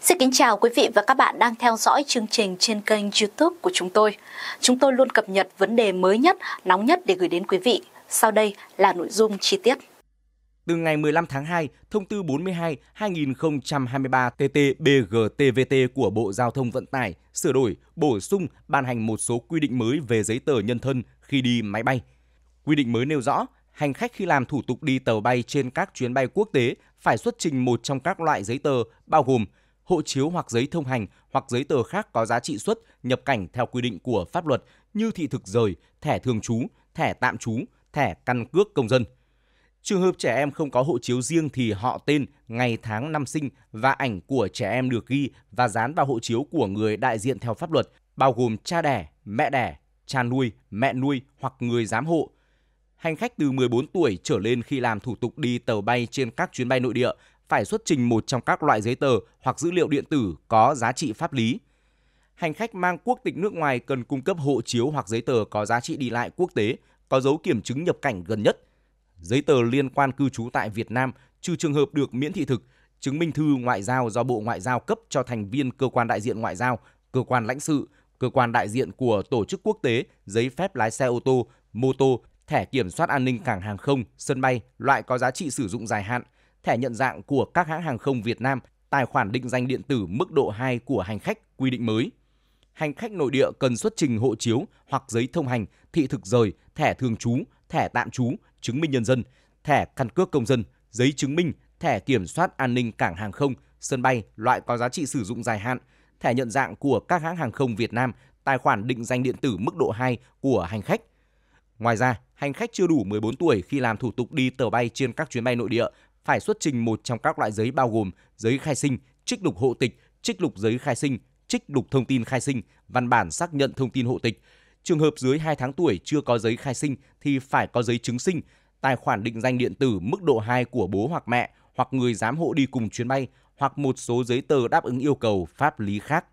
Xin kính chào quý vị và các bạn đang theo dõi chương trình trên kênh YouTube của chúng tôi. Chúng tôi luôn cập nhật vấn đề mới nhất, nóng nhất để gửi đến quý vị. Sau đây là nội dung chi tiết. Từ ngày 15 tháng 2, thông tư 42-2023-TT-BGTVT của Bộ Giao thông Vận tải sửa đổi, bổ sung, ban hành một số quy định mới về giấy tờ nhân thân khi đi máy bay. Quy định mới nêu rõ, hành khách khi làm thủ tục đi tàu bay trên các chuyến bay quốc tế phải xuất trình một trong các loại giấy tờ bao gồm hộ chiếu hoặc giấy thông hành hoặc giấy tờ khác có giá trị xuất nhập cảnh theo quy định của pháp luật như thị thực rời, thẻ thường trú, thẻ tạm trú, thẻ căn cước công dân. Trường hợp trẻ em không có hộ chiếu riêng thì họ tên, ngày tháng năm sinh và ảnh của trẻ em được ghi và dán vào hộ chiếu của người đại diện theo pháp luật, bao gồm cha đẻ, mẹ đẻ, cha nuôi, mẹ nuôi hoặc người giám hộ, hành khách từ 14 tuổi trở lên khi làm thủ tục đi tàu bay trên các chuyến bay nội địa phải xuất trình một trong các loại giấy tờ hoặc dữ liệu điện tử có giá trị pháp lý. Hành khách mang quốc tịch nước ngoài cần cung cấp hộ chiếu hoặc giấy tờ có giá trị đi lại quốc tế, có dấu kiểm chứng nhập cảnh gần nhất, giấy tờ liên quan cư trú tại Việt Nam trừ trường hợp được miễn thị thực, chứng minh thư ngoại giao do Bộ Ngoại giao cấp cho thành viên cơ quan đại diện ngoại giao, cơ quan lãnh sự, cơ quan đại diện của tổ chức quốc tế, giấy phép lái xe ô tô, mô tô thẻ kiểm soát an ninh cảng hàng không, sân bay, loại có giá trị sử dụng dài hạn, thẻ nhận dạng của các hãng hàng không Việt Nam, tài khoản định danh điện tử mức độ 2 của hành khách quy định mới. Hành khách nội địa cần xuất trình hộ chiếu hoặc giấy thông hành, thị thực rời, thẻ thường trú, thẻ tạm trú, chứng minh nhân dân, thẻ căn cước công dân, giấy chứng minh, thẻ kiểm soát an ninh cảng hàng không, sân bay loại có giá trị sử dụng dài hạn, thẻ nhận dạng của các hãng hàng không Việt Nam, tài khoản định danh điện tử mức độ 2 của hành khách Ngoài ra, hành khách chưa đủ 14 tuổi khi làm thủ tục đi tàu bay trên các chuyến bay nội địa phải xuất trình một trong các loại giấy bao gồm giấy khai sinh, trích lục hộ tịch, trích lục giấy khai sinh, trích lục thông tin khai sinh, văn bản xác nhận thông tin hộ tịch. Trường hợp dưới 2 tháng tuổi chưa có giấy khai sinh thì phải có giấy chứng sinh, tài khoản định danh điện tử mức độ 2 của bố hoặc mẹ hoặc người giám hộ đi cùng chuyến bay hoặc một số giấy tờ đáp ứng yêu cầu pháp lý khác.